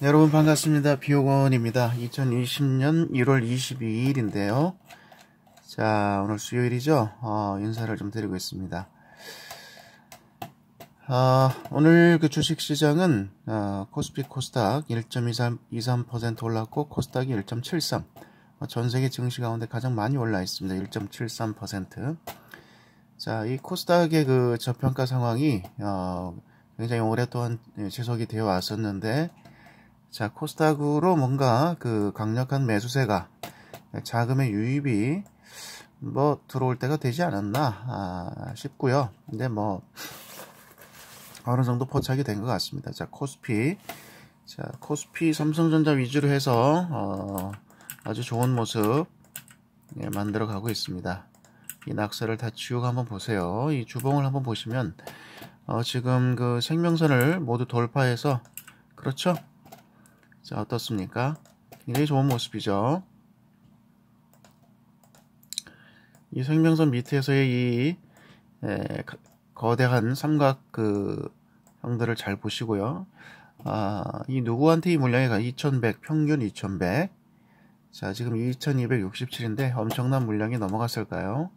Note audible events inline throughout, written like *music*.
여러분 반갑습니다. 비오건입니다 2020년 1월 22일인데요. 자, 오늘 수요일이죠. 어, 인사를 좀 드리고 있습니다. 어, 오늘 그 주식시장은 어, 코스피 코스닥 1.23% 올랐고 코스닥이 1.73. 어, 전 세계 증시 가운데 가장 많이 올라 있습니다. 1.73%. 자, 이 코스닥의 그 저평가 상황이 어, 굉장히 오랫동안 예, 지속이 되어 왔었는데 자, 코스닥으로 뭔가 그 강력한 매수세가 자금의 유입이 뭐 들어올 때가 되지 않았나 아, 싶고요. 근데 뭐 어느 정도 포착이 된 것 같습니다. 자, 코스피. 자, 코스피 삼성전자 위주로 해서 어, 아주 좋은 모습 예, 만들어 가고 있습니다. 이 낙서를 다 지우고 한번 보세요. 이 주봉을 한번 보시면 어, 지금 그 생명선을 모두 돌파해서 그렇죠? 자, 어떻습니까? 굉장히 좋은 모습이죠. 이 생명선 밑에서의 이 에, 거대한 삼각 그 형들을 잘 보시고요. 아, 이 누구한테 이 물량이 가? 2100, 평균 2100. 자, 지금 2267인데 엄청난 물량이 넘어갔을까요?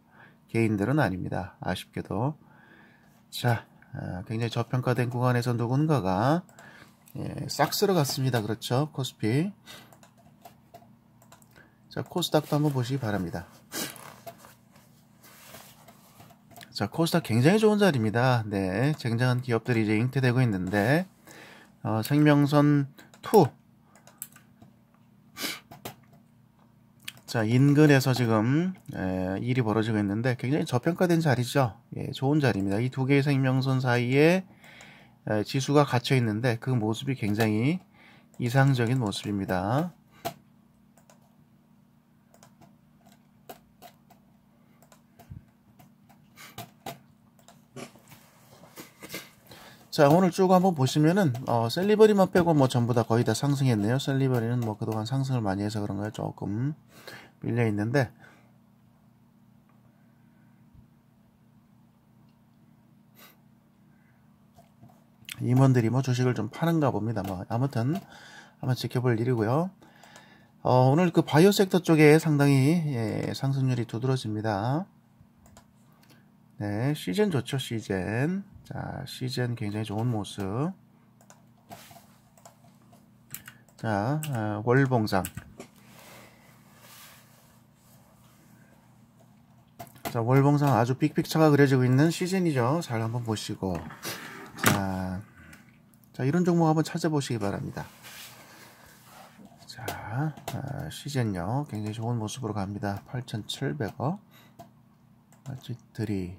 개인들은 아닙니다. 아쉽게도. 자, 아, 굉장히 저평가된 구간에서 누군가가 예, 싹 쓸어갔습니다. 그렇죠? 코스피. 자, 코스닥도 한번 보시기 바랍니다. 자, 코스닥 굉장히 좋은 자리입니다. 네, 쟁쟁한 기업들이 이제 잉태되고 있는데 어, 생명선 2 자, 인근에서 지금 에, 예, 일이 벌어지고 있는데 굉장히 저평가된 자리죠. 예, 좋은 자리입니다. 이 두 개의 생명선 사이에 지수가 갇혀 있는데 그 모습이 굉장히 이상적인 모습입니다. 자 오늘 쭉 한번 보시면은 어, 셀리버리만 빼고 뭐 전부 다 거의 다 상승했네요 셀리버리는 뭐 그동안 상승을 많이 해서 그런가요 조금 밀려 있는데 임원들이 뭐 주식을 좀 파는가 봅니다. 뭐 아무튼 한번 지켜볼 일이고요. 어, 오늘 그 바이오 섹터 쪽에 상당히 예, 상승률이 두드러집니다. 네, 시즌 좋죠, 시즌. 자, 시즌 굉장히 좋은 모습. 자, 어, 월봉상. 자, 월봉상 아주 삑삑차가 그려지고 있는 시즌이죠. 잘 한번 보시고. 자, 자, 이런 종목 한번 찾아보시기 바랍니다. 자, 아, 시젠요. 굉장히 좋은 모습으로 갑니다. 8,700억. 마치트리,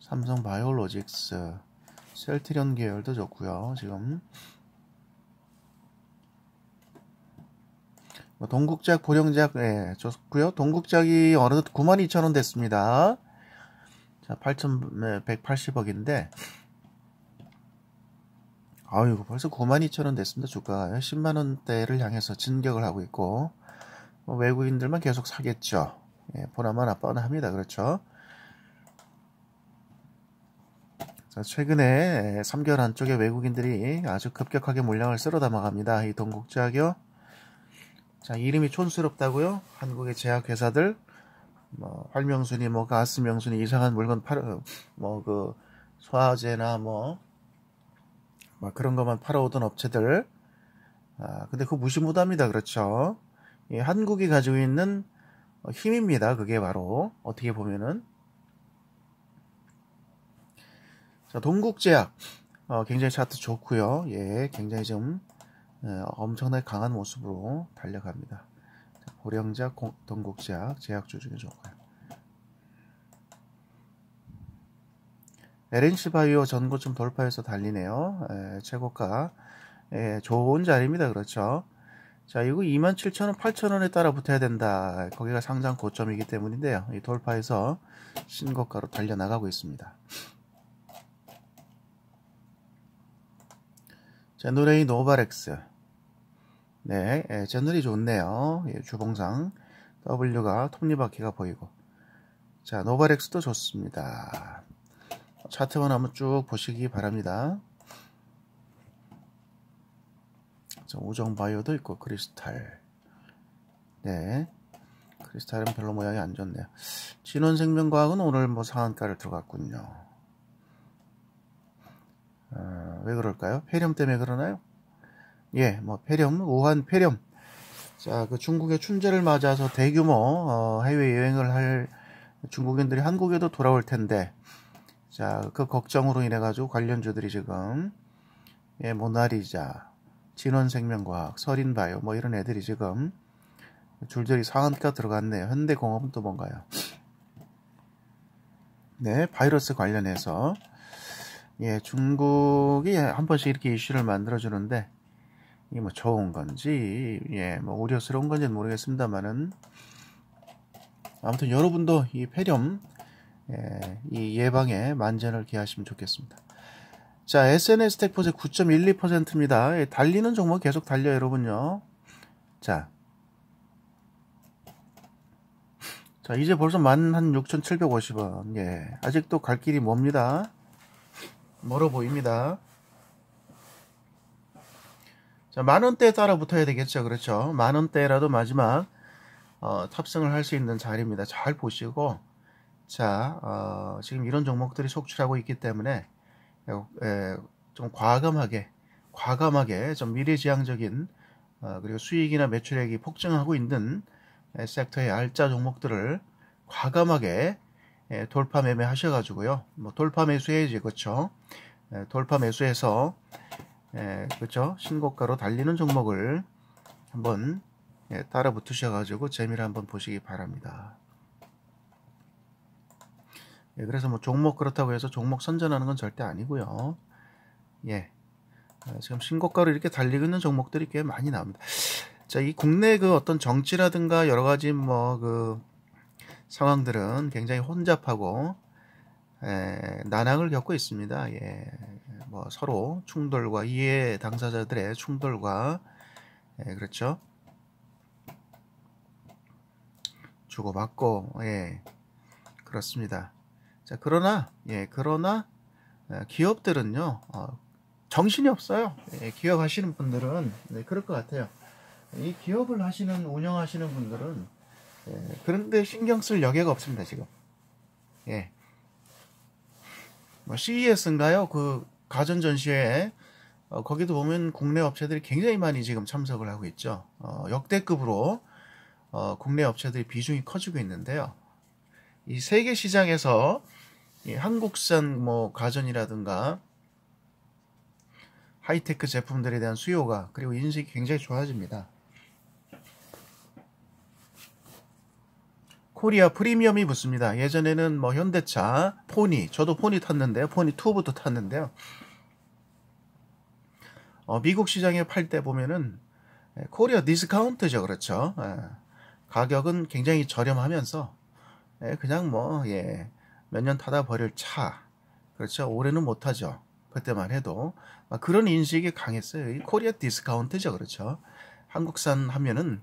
삼성 바이오로직스, 셀트리온 계열도 좋고요 지금. 뭐, 동국작, 보령작, 예, 좋고요 동국작이 어느덧 92,000원 됐습니다. 자, 8,180억인데, 아이고 벌써 92,000원 됐습니다. 주가 10만 원대를 향해서 진격을 하고 있고 뭐 외국인들만 계속 사겠죠. 예, 보나마나 뻔합니다. 그렇죠? 자, 최근에 3개월 안쪽에 외국인들이 아주 급격하게 물량을 쓸어 담아갑니다. 이 동국제약이요. 자, 이름이 촌스럽다고요? 한국의 제약회사들 뭐 활명순이 뭐 가스명순이 이상한 물건 팔 어, 뭐그 소화제나 뭐뭐 그런 것만 팔아오던 업체들. 아, 근데 그거 무시무합니다 그렇죠? 예, 한국이 가지고 있는 힘입니다. 그게 바로 어떻게 보면은 자, 동국제약 어, 굉장히 차트 좋고요. 예, 굉장히 좀 예, 엄청나게 강한 모습으로 달려갑니다. 고령자 동국제약, 제약주 중에 좋고요. LNC 바이오 전고점 돌파해서 달리네요. 에, 예, 최고가. 에, 예, 좋은 자리입니다. 그렇죠. 자, 이거 27,000원, 8,000원에 따라 붙어야 된다. 거기가 상장 고점이기 때문인데요. 이 돌파해서 신고가로 달려나가고 있습니다. 제누레이 노바렉스. 네, 예, 제누리 좋네요. 예, 주봉상. W가 톱니바퀴가 보이고. 자, 노바렉스도 좋습니다. 차트만 한번 쭉 보시기 바랍니다. 우정바이오도 있고 크리스탈 네 크리스탈은 별로 모양이 안 좋네요 진원생명과학은 오늘 뭐 상한가를 들어갔군요 어, 왜 그럴까요? 폐렴 때문에 그러나요? 예, 뭐 폐렴, 우한 폐렴 자, 그 중국의 춘제를 맞아서 대규모 어, 해외여행을 할 중국인들이 한국에도 돌아올 텐데 자, 그 걱정으로 인해 가지고 관련주들이 지금 예, 모나리자, 진원생명과학, 서린바이오 뭐 이런 애들이 지금 줄줄이 상한가 들어갔네요. 현대공업은 또 뭔가요? 네, 바이러스 관련해서 예, 중국이 한 번씩 이렇게 이슈를 만들어 주는데 이게 뭐 좋은 건지 예, 뭐 우려스러운 건지는 모르겠습니다만은 아무튼 여러분도 이 폐렴 예, 이 예방에 만전을 기하시면 좋겠습니다. 자, SNS 텍포즈 9.12%입니다. 예, 달리는 종목 계속 달려 요 여러분요. 자. 자, 이제 벌써 만 한 6,750원. 예. 아직도 갈 길이 멉니다. 멀어 보입니다. 자, 만 원대에 따라 붙어야 되겠죠. 그렇죠. 만 원대라도 마지막 어, 탑승을 할 수 있는 자리입니다. 잘 보시고 자, 어, 지금 이런 종목들이 속출하고 있기 때문에 에, 어, 예, 좀 과감하게, 과감하게 좀 미래지향적인 어, 그리고 수익이나 매출액이 폭증하고 있는 에, 예, 섹터의 알짜 종목들을 과감하게 에, 예, 돌파 매매하셔가지고요. 뭐 돌파 매수해야지 그렇죠. 에, 돌파 매수해서 에, 그렇죠 신고가로 달리는 종목을 한번 에, 따라 붙으셔가지고 재미를 한번 보시기 바랍니다. 예, 그래서 뭐 종목 그렇다고 해서 종목 선전하는 건 절대 아니고요. 예. 어, 지금 신고가로 이렇게 달리고 있는 종목들이 꽤 많이 나옵니다. 자, 이 국내 그 어떤 정치라든가 여러 가지 뭐 그 상황들은 굉장히 혼잡하고 에, 예, 난항을 겪고 있습니다. 예. 뭐 서로 충돌과 이해 당사자들의 충돌과 예, 그렇죠. 주고받고 예. 그렇습니다. 자, 그러나, 예, 그러나, 어, 기업들은요, 어, 정신이 없어요. 예, 기업 하시는 분들은, 네, 그럴 것 같아요. 이 기업을 하시는, 운영하시는 분들은, 예, 그런데 신경 쓸 여개가 없습니다, 지금. 예. 뭐, CES인가요? 그, 가전전시회에, 어, 거기도 보면 국내 업체들이 굉장히 많이 지금 참석을 하고 있죠. 어, 역대급으로, 어, 국내 업체들이 비중이 커지고 있는데요. 이 세계 시장에서 한국산 뭐 가전이라든가 하이테크 제품들에 대한 수요가 그리고 인식이 굉장히 좋아집니다. 코리아 프리미엄이 붙습니다. 예전에는 뭐 현대차, 포니, 저도 포니 탔는데요. 포니 2부터 탔는데요. 어, 미국 시장에 팔 때 보면은 예, 코리아 디스카운트죠. 그렇죠. 예, 가격은 굉장히 저렴하면서 예, 그냥 뭐 예, 몇년 타다 버릴 차 그렇죠 올해는 못하죠 그때만 해도 아, 그런 인식이 강했어요 코리아 디스카운트죠 그렇죠 한국산 하면은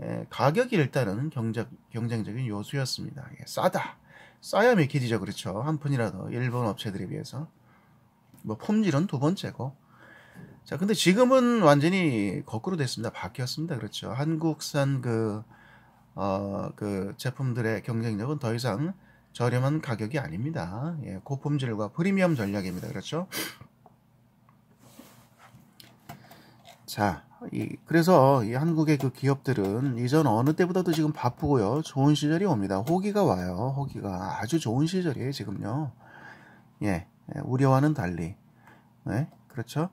예, 가격이 일단은 경쟁, 경쟁적인 요소였습니다 예, 싸다 싸야 맥키지죠 그렇죠 한 푼이라도 일본 업체들에 비해서 뭐 폼질은 두 번째고 자 근데 지금은 완전히 거꾸로 됐습니다 바뀌었습니다 그렇죠 한국산 그 어, 그 제품들의 경쟁력은 더 이상 저렴한 가격이 아닙니다. 예, 고품질과 프리미엄 전략입니다. 그렇죠? 자, 이, 그래서 이 한국의 그 기업들은 이전 어느 때보다도 지금 바쁘고요. 좋은 시절이 옵니다. 호기가 와요. 호기가 아주 좋은 시절이에요. 지금요. 예, 예 우려와는 달리. 예, 그렇죠?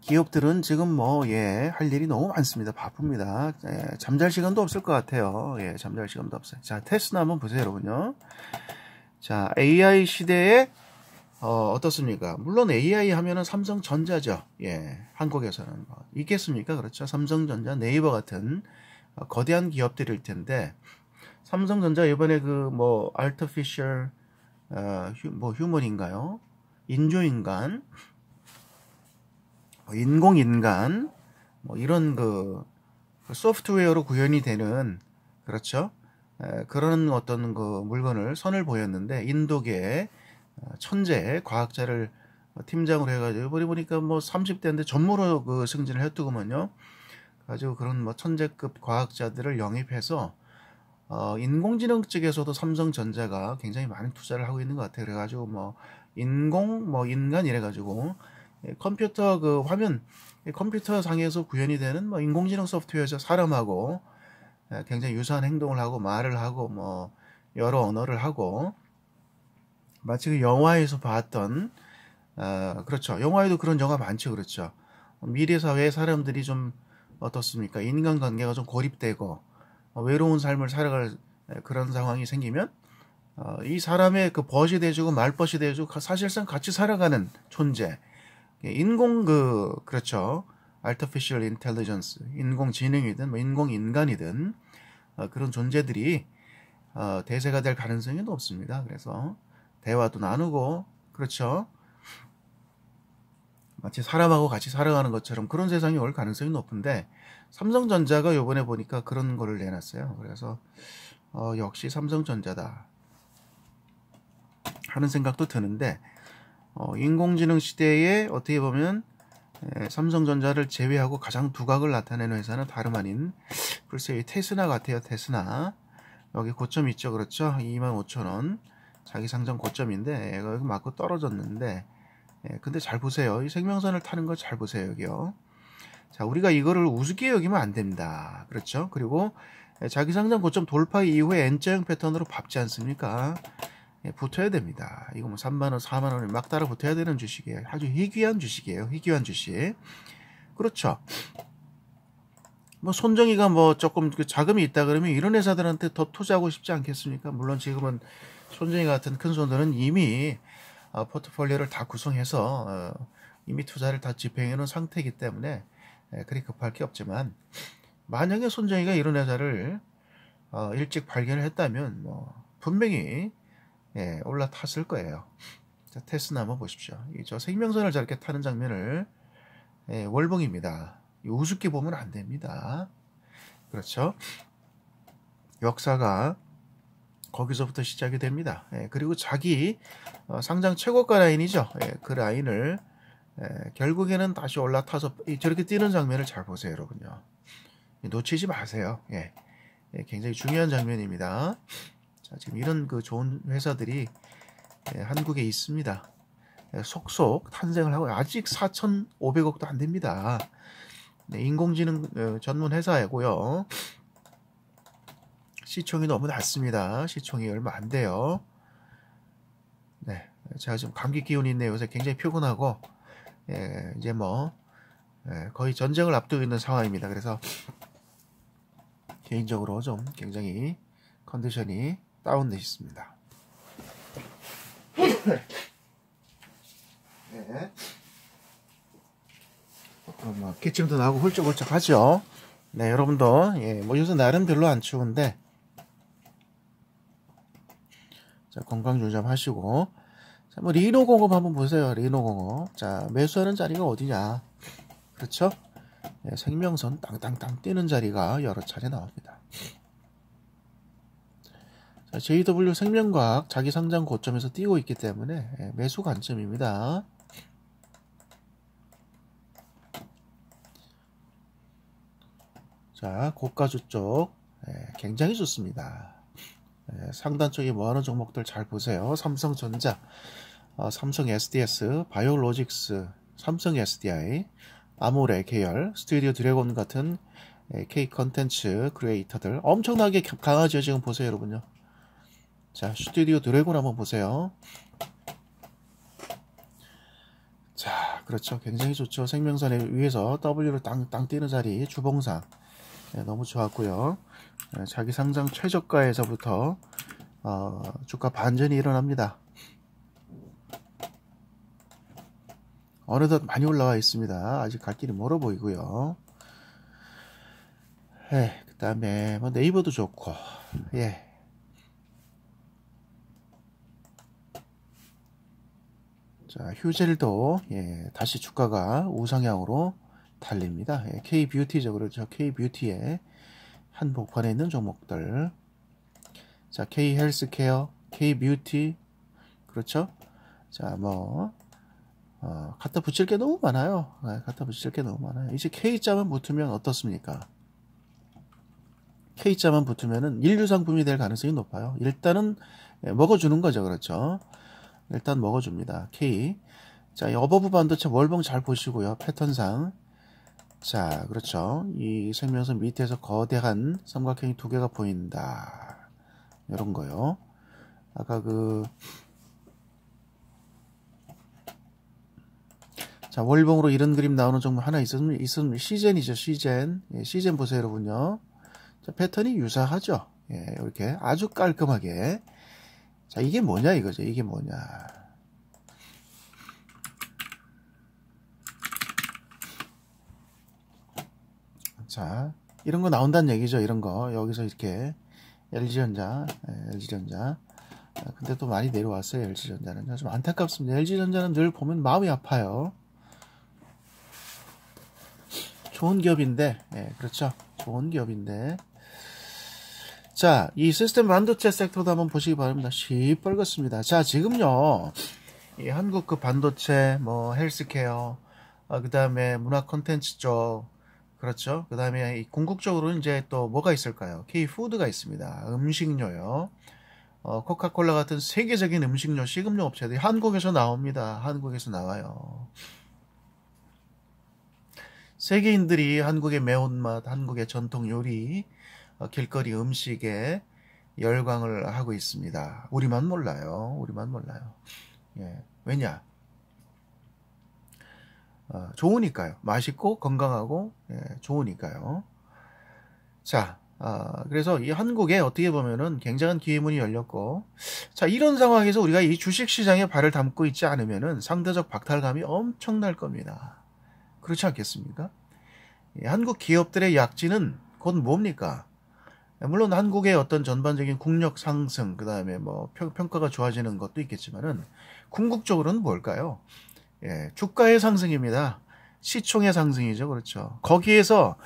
기업들은 지금 뭐, 예, 할 일이 너무 많습니다. 바쁩니다. 예, 잠잘 시간도 없을 것 같아요. 예, 잠잘 시간도 없어요. 자, 테스나 한번 보세요, 여러분요. 자, AI 시대에, 어, 어떻습니까? 물론 AI 하면은 삼성전자죠. 예, 한국에서는. 뭐 있겠습니까? 그렇죠. 삼성전자, 네이버 같은 어, 거대한 기업들일 텐데, 삼성전자 이번에 그 뭐, artificial, 어, 휴, 뭐, 휴먼인가요? 인조인간, 뭐 인공인간 뭐 이런 그 소프트웨어로 구현이 되는 그렇죠 에, 그런 어떤 그 물건을 선을 보였는데 인도계 어, 천재 과학자를 팀장으로 해가지고 이번에 보니까 뭐 30대인데 전무로 그 승진을 했더구먼요. 가지고 그런 뭐 천재급 과학자들을 영입해서 어, 인공지능 측에서도 삼성전자가 굉장히 많은 투자를 하고 있는 것 같아요. 그래가지고 뭐 인공 뭐 인간 이래가지고 예, 컴퓨터 그 화면 컴퓨터 상에서 구현이 되는 뭐 인공지능 소프트웨어에서 사람하고 예, 굉장히 유사한 행동을 하고 말을 하고 뭐 여러 언어를 하고 마치 그 영화에서 봤던 어, 그렇죠 영화에도 그런 영화 많죠 그렇죠 미래 사회의 사람들이 좀 어떻습니까 인간관계가 좀 고립되고 어, 외로운 삶을 살아갈 예, 그런 상황이 생기면 어, 이 사람의 그 버시 돼주고 말버시 돼주고 사실상 같이 살아가는 존재 예, 인공 그 그렇죠. artificial intelligence 인공지능이든 뭐 인공인간이든 어, 그런 존재들이 어, 대세가 될 가능성이 높습니다. 그래서 대화도 나누고 그렇죠. 마치 사람하고 같이 살아가는 것처럼 그런 세상이 올 가능성이 높은데 삼성전자가 요번에 보니까 그런 거를 내놨어요. 그래서 어, 역시 삼성전자다 하는 생각도 드는데 어, 인공지능 시대에 어떻게 보면 에, 삼성전자를 제외하고 가장 두각을 나타내는 회사는 다름 아닌 글쎄 테스나 같아요 테스나 여기 고점 있죠 그렇죠 25,000원 자기 상장 고점인데 얘가 여기 맞고 떨어졌는데 예, 근데 잘 보세요 이 생명선을 타는 걸 잘 보세요 여기요 자 우리가 이거를 우습게 여기면 안 됩니다 그렇죠 그리고 자기 상장 고점 돌파 이후에 N자형 패턴으로 밟지 않습니까 예, 붙어야 됩니다. 이거 뭐 3만원, 4만원막 따라 붙어야 되는 주식이에요. 아주 희귀한 주식이에요. 희귀한 주식. 그렇죠. 뭐 손정이가 뭐 조금 그 자금이 있다 그러면 이런 회사들한테 더 투자하고 싶지 않겠습니까? 물론 지금은 손정이 같은 큰 손들은 이미 어, 포트폴리오를 다 구성해서 어, 이미 투자를 다 집행해 놓은 상태이기 때문에 예, 그리 급할 게 없지만 만약에 손정이가 이런 회사를 어, 일찍 발견을 했다면 뭐 분명히 예, 올라탔을 거예요. 자, 테스나 한번 보십시오. 저 생명선을 저렇게 타는 장면을 예, 월봉입니다. 우습게 보면 안 됩니다. 그렇죠? 역사가 거기서부터 시작이 됩니다. 예, 그리고 자기 어, 상장 최고가 라인이죠. 예, 그 라인을 예, 결국에는 다시 올라타서 저렇게 뛰는 장면을 잘 보세요, 여러분요. 놓치지 마세요. 예, 예, 굉장히 중요한 장면입니다. 자, 지금 이런 그 좋은 회사들이 예, 한국에 있습니다. 예, 속속 탄생을 하고 아직 4,500억도 안 됩니다. 네, 인공지능 어, 전문 회사이고요. 시총이 너무 낮습니다. 시총이 얼마 안 돼요. 네, 제가 지금 감기 기운이 있네요. 요새 굉장히 피곤하고 예, 이제 뭐 예, 거의 전쟁을 앞두고 있는 상황입니다. 그래서 개인적으로 좀 굉장히 컨디션이 다운돼 있습니다. 네. 어, 뭐 기침도 나고 홀쭉홀쭉 하죠. 네, 여러분도 예, 뭐 요새 날은 별로 안 추운데 자, 건강 조절 하시고 자, 뭐 리노 공업 한번 보세요. 리노 공업. 자, 매수하는 자리가 어디냐? 그렇죠? 예, 생명선 땅땅땅 뛰는 자리가 여러 차례 나옵니다. 자, JW 생명과학 자기 상장 고점에서 뛰고 있기 때문에 예, 매수 관점입니다. 자, 고가주 쪽 예, 굉장히 좋습니다. 예, 상단 쪽에 뭐하는 종목들 잘 보세요. 삼성전자, 어, 삼성 SDS, 바이오로직스, 삼성 SDI, 아모레 계열, 스튜디오 드래곤 같은 K 컨텐츠 크리에이터들 엄청나게 강하죠. 지금 보세요, 여러분요. 자, 스튜디오 드래곤 한번 보세요. 자, 그렇죠. 굉장히 좋죠. 생명선에 의해서 w 를 땅, 땅 뛰는 자리, 주봉상. 네, 너무 좋았고요. 네, 자기 상장 최저가에서부터 어, 주가 반전이 일어납니다. 어느덧 많이 올라와 있습니다. 아직 갈 길이 멀어 보이고요. 예, 그 다음에 뭐 네이버도 좋고, 예, 자, 휴젤도 예, 다시 주가가 우상향으로 달립니다. 예, K뷰티죠. 그렇죠. K뷰티의 한복판에 있는 종목들. 자, K헬스케어, K뷰티. 그렇죠? 자, 뭐 어, 갖다 붙일 게 너무 많아요. 아, 갖다 붙일 게 너무 많아요. 이제 K자만 붙으면 어떻습니까? K자만 붙으면은 인류 상품이 될 가능성이 높아요. 일단은 예, 먹어주는 거죠. 그렇죠? 일단 먹어줍니다. K. 자, 어버브 반도체 월봉 잘 보시고요. 패턴상. 자, 그렇죠. 이 생명선 밑에서 거대한 삼각형이 두 개가 보인다. 이런 거요. 아까 그, 자, 월봉으로 이런 그림 나오는 종목 하나 있으면, 있으면 시젠이죠, 시젠. 예, 시젠 보세요, 여러분요. 자, 패턴이 유사하죠. 예, 이렇게 아주 깔끔하게 자, 이게 뭐냐 이거죠. 이게 뭐냐. 자, 이런 거 나온다는 얘기죠. 이런 거. 여기서 이렇게 LG전자, LG전자. 예, 아, 근데 또 많이 내려왔어요. LG전자는. 좀 안타깝습니다. LG전자는 늘 보면 마음이 아파요. 좋은 기업인데, 예, 그렇죠. 좋은 기업인데, 자, 이 시스템 반도체 섹터도 한번 보시기 바랍니다. 시뻘겋습니다. 자, 지금요. 이 한국 그 반도체, 뭐 헬스케어, 어, 그다음에 문화 콘텐츠 쪽 그렇죠. 그다음에 궁극적으로 이제 또 뭐가 있을까요? K 푸드가 있습니다. 음식료요. 어, 코카콜라 같은 세계적인 음식료, 식음료 업체들이 한국에서 나옵니다. 한국에서 나와요. 세계인들이 한국의 매운맛, 한국의 전통 요리, 어, 길거리 음식에 열광을 하고 있습니다. 우리만 몰라요. 우리만 몰라요. 예. 왜냐? 어, 좋으니까요. 맛있고 건강하고 예, 좋으니까요. 자, 어, 그래서 이 한국에 어떻게 보면은 굉장한 기회문이 열렸고, 자 이런 상황에서 우리가 이 주식 시장에 발을 담고 있지 않으면은 상대적 박탈감이 엄청날 겁니다. 그렇지 않겠습니까? 예, 한국 기업들의 약지는곧 뭡니까? 네, 물론 한국의 어떤 전반적인 국력 상승, 그 다음에 뭐 평, 평가가 좋아지는 것도 있겠지만은 궁극적으로는 뭘까요? 예, 주가의 상승입니다. 시총의 상승이죠. 그렇죠. 거기에서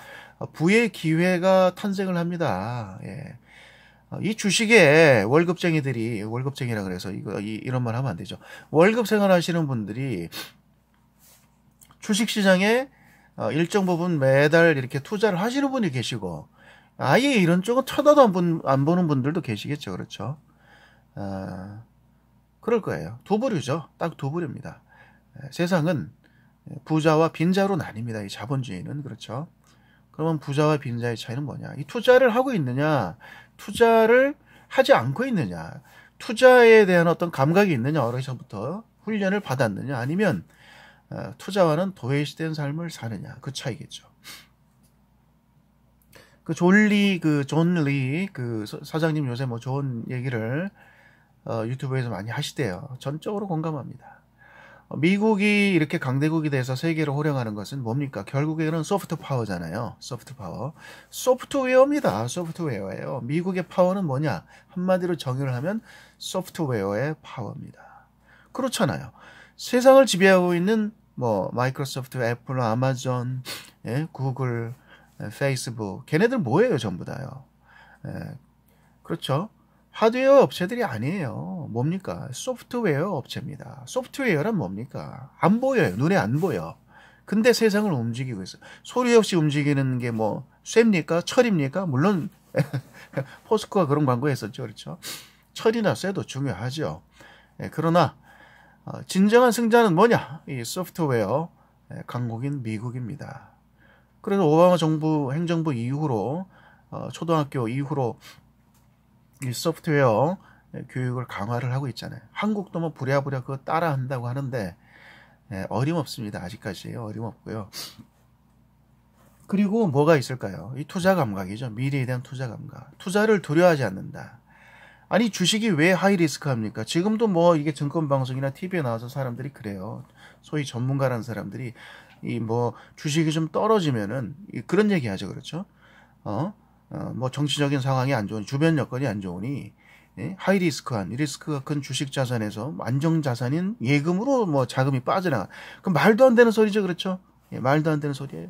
부의 기회가 탄생을 합니다. 예. 어, 이 주식에 월급쟁이들이 월급쟁이라 그래서 이거 이, 이런 말 하면 안 되죠. 월급 생활하시는 분들이 주식 시장에 어, 일정 부분 매달 이렇게 투자를 하시는 분이 계시고 아예 이런 쪽은 쳐다도 안, 본, 안 보는 분들도 계시겠죠. 그렇죠. 어, 그럴 거예요. 두 부류죠. 딱 두 부류입니다. 세상은 부자와 빈자로 나뉩니다. 이 자본주의는 그렇죠. 그러면 부자와 빈자의 차이는 뭐냐? 이 투자를 하고 있느냐, 투자를 하지 않고 있느냐, 투자에 대한 어떤 감각이 있느냐 어려서부터 훈련을 받았느냐, 아니면 어, 투자와는 도외시된 삶을 사느냐 그 차이겠죠. 그 졸리 그 존 리 그 사장님 요새 뭐 좋은 얘기를 어, 유튜브에서 많이 하시대요. 전적으로 공감합니다. 어, 미국이 이렇게 강대국이 돼서 세계를 호령하는 것은 뭡니까? 결국에는 소프트 파워잖아요. 소프트 파워. 소프트웨어입니다. 소프트웨어예요. 미국의 파워는 뭐냐? 한마디로 정의를 하면 소프트웨어의 파워입니다. 그렇잖아요. 세상을 지배하고 있는 뭐 마이크로소프트, 애플, 아마존, 예, 구글, 예, 페이스북 걔네들 뭐예요 전부 다요. 예, 그렇죠. 하드웨어 업체들이 아니에요. 뭡니까? 소프트웨어 업체입니다. 소프트웨어란 뭡니까? 안 보여요. 눈에 안 보여. 근데 세상을 움직이고 있어요. 소리 없이 움직이는 게뭐 쇠입니까? 철입니까? 물론 *laughs* 포스코가 그런 광고 했었죠. 그렇죠? 철이나 쇠도 중요하죠. 예, 그러나 어, 진정한 승자는 뭐냐? 이 소프트웨어 예, 강국인 미국입니다. 그래서 오바마 정부 행정부 이후로 어, 초등학교 이후로 이 소프트웨어 교육을 강화를 하고 있잖아요. 한국도 뭐 부랴부랴 그거 따라한다고 하는데 예, 어림없습니다. 아직까지 어림없고요. 그리고 뭐가 있을까요? 이 투자 감각이죠. 미래에 대한 투자 감각. 투자를 두려워하지 않는다. 아니 주식이 왜 하이 리스크 합니까? 지금도 뭐 이게 증권 방송이나 TV에 나와서 사람들이 그래요. 소위 전문가라는 사람들이 이뭐 주식이 좀 떨어지면은 그런 얘기 하죠. 그렇죠? 어? 어, 뭐 정치적인 상황이 안 좋으니 주변 여건이 안 좋으니 예? 하이리스크한 리스크가 큰 주식 자산에서 안정 자산인 예금으로 뭐 자금이 빠져나가. 그 말도 안 되는 소리죠. 그렇죠? 예, 말도 안 되는 소리예요.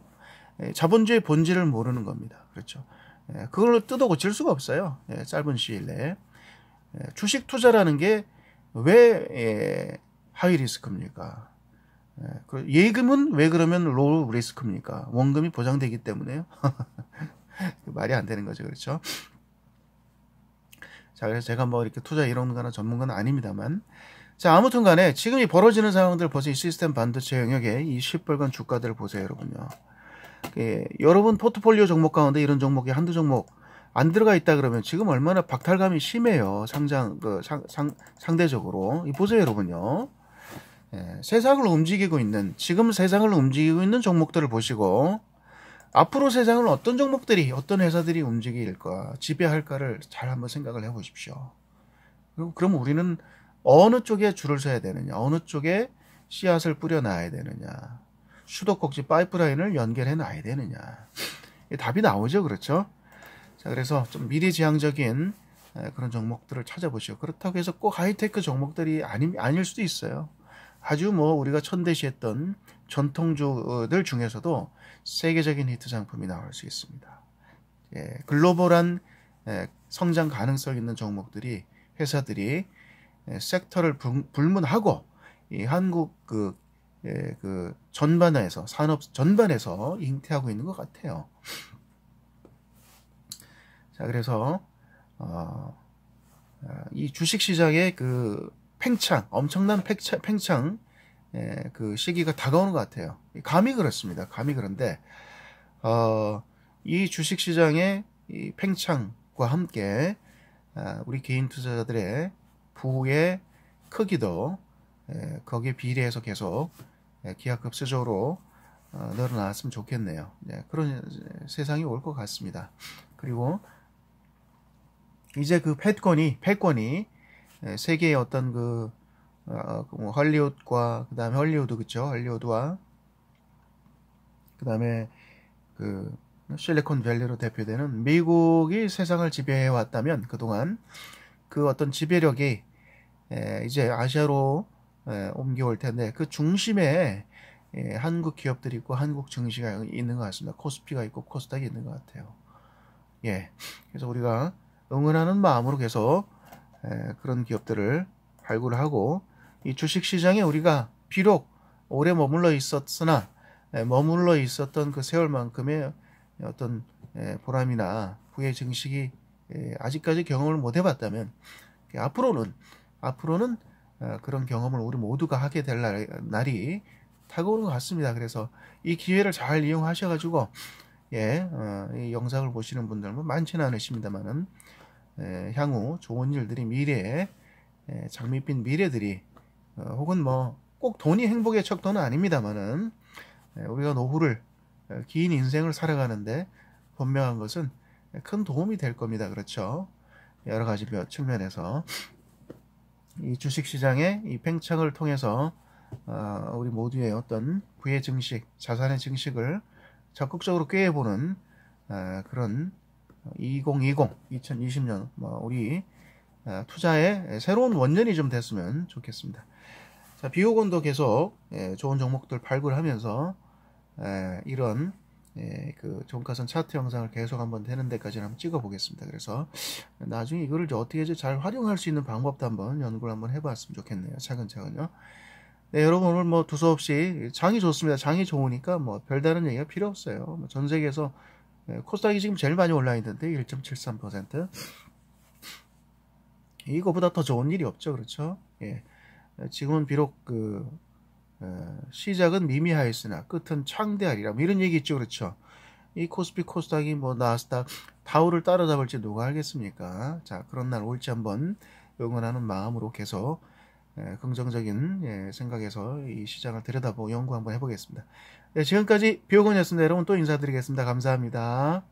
예, 자본주의 본질을 모르는 겁니다. 그렇죠? 예, 그걸로 뜯어 고칠 수가 없어요. 예, 짧은 시일 내에. 예, 주식 투자라는 게왜 예, 하이 리스크입니까? 예, 그 예금은 왜 그러면 로우 리스크입니까? 원금이 보장되기 때문에요. *laughs* 그 말이 안 되는 거죠. 그렇죠? 자, 그래서 제가 뭐 이렇게 투자 이런거나 전문가는 아닙니다만. 자, 아무튼 간에 지금 이 벌어지는 상황들 보세요. 이 시스템 반도체 영역에 이 시뻘건 주가들을 보세요, 여러분요. 예, 여러분 포트폴리오 종목 가운데 이런 종목이 한두 종목 안 들어가 있다 그러면 지금 얼마나 박탈감이 심해요. 상장, 그, 상, 상, 상대적으로. 보세요, 여러분요. 예, 세상을 움직이고 있는 지금 세상을 움직이고 있는 종목들을 보시고 앞으로 세상은 어떤 종목들이 어떤 회사들이 움직일까 지배할까를 잘 한번 생각을 해보십시오. 그리고 그럼 우리는 어느 쪽에 줄을 서야 되느냐 어느 쪽에 씨앗을 뿌려놔야 되느냐 수도꼭지 파이프라인을 연결해 놔야 되느냐 답이 나오죠 그렇죠? 자 그래서 좀 미래지향적인 그런 종목들을 찾아보시고 그렇다고 해서 꼭 하이테크 종목들이 아니, 아닐 수도 있어요. 아주 뭐 우리가 천대시했던 전통주들 중에서도 세계적인 히트 상품이 나올 수 있습니다. 예, 글로벌한 예, 성장 가능성 있는 종목들이 회사들이 예, 섹터를 불, 문하고 한국 그, 예, 그 전반에서 산업 전반에서 잉태하고 있는 것 같아요. 자 그래서 어, 이 주식 시장의 그 팽창, 엄청난 팽창, 팽창 예, 그 시기가 다가오는 것 같아요. 감이 그렇습니다. 감이 그런데 어, 이 주식 시장의 이 팽창과 함께 아, 우리 개인 투자자들의 부의 크기도 예, 거기에 비례해서 계속 예, 기하급수적으로 어, 늘어났으면 좋겠네요. 예, 그런 세상이 올 것 같습니다. 그리고 이제 그 패권이 패권이 예, 세계의 어떤 그 어, 그 뭐 헐리우드과 그다음에 헐리우드 그쵸 헐리우드와 그다음에 그 실리콘밸리로 대표되는 미국이 세상을 지배해 왔다면 그동안 그 어떤 지배력이 에, 예, 이제 아시아로 에, 예, 옮겨올 텐데 그 중심에 예, 한국 기업들이 있고 한국 증시가 있는 것 같습니다. 코스피가 있고 코스닥이 있는 것 같아요. 예, 그래서 우리가 응원하는 마음으로 계속 예, 그런 기업들을 발굴하고 이 주식시장에 우리가 비록 오래 머물러 있었으나 예, 머물러 있었던 그 세월만큼의 어떤 예, 보람이나 부의 증식이 아직까지 경험을 못 해봤다면 앞으로는 앞으로는 어, 그런 경험을 우리 모두가 하게 될 날이 타고오는것 같습니다. 그래서 이 기회를 잘 이용하셔가지고 예, 어, 이 영상을 보시는 분들 뭐 많지는 않으십니다만은 향후 좋은 일들이 미래에 장밋빛 미래들이 어, 혹은 뭐 꼭 돈이 행복의 척도는 아닙니다만은 우리가 노후를 어, 긴 인생을 살아가는데 분명한 것은 큰 도움이 될 겁니다. 그렇죠? 여러 가지 몇 측면에서 이 주식시장의 이 팽창을 통해서 어, 우리 모두의 어떤 부의 증식, 자산의 증식을 적극적으로 꾀해보는 그런 2020, 2020년 뭐, 우리 투자의 새로운 원년이 좀 됐으면 좋겠습니다. 자, 비오건도 계속 좋은 종목들 발굴하면서 이런 그 종가선 차트 영상을 계속 한번 되는 데까지 한번 찍어 보겠습니다. 그래서 나중에 이거를 어떻게 잘 활용할 수 있는 방법도 한번 연구를 한번 해봤으면 좋겠네요. 차근차근요. 네, 여러분 오늘 뭐 두서없이 장이 좋습니다. 장이 좋으니까 뭐 별다른 얘기가 필요 없어요. 뭐 전 세계에서 네, 코스닥이 지금 제일 많이 올라 있는데 1.73% 이거보다 더 좋은 일이 없죠 그렇죠 예. 지금은 비록 그 어, 시작은 미미하였으나 끝은 창대하리라 뭐 이런 얘기 있죠 그렇죠 이 코스피 코스닥이 뭐 나스닥 다우를 따라잡을지 누가 알겠습니까 자 그런 날 올지 한번 응원하는 마음으로 계속 예, 긍정적인 예, 생각에서 이 시장을 들여다보고 연구 한번 해보겠습니다 네, 지금까지 비오건이었습니다. 여러분 또 인사드리겠습니다. 감사합니다.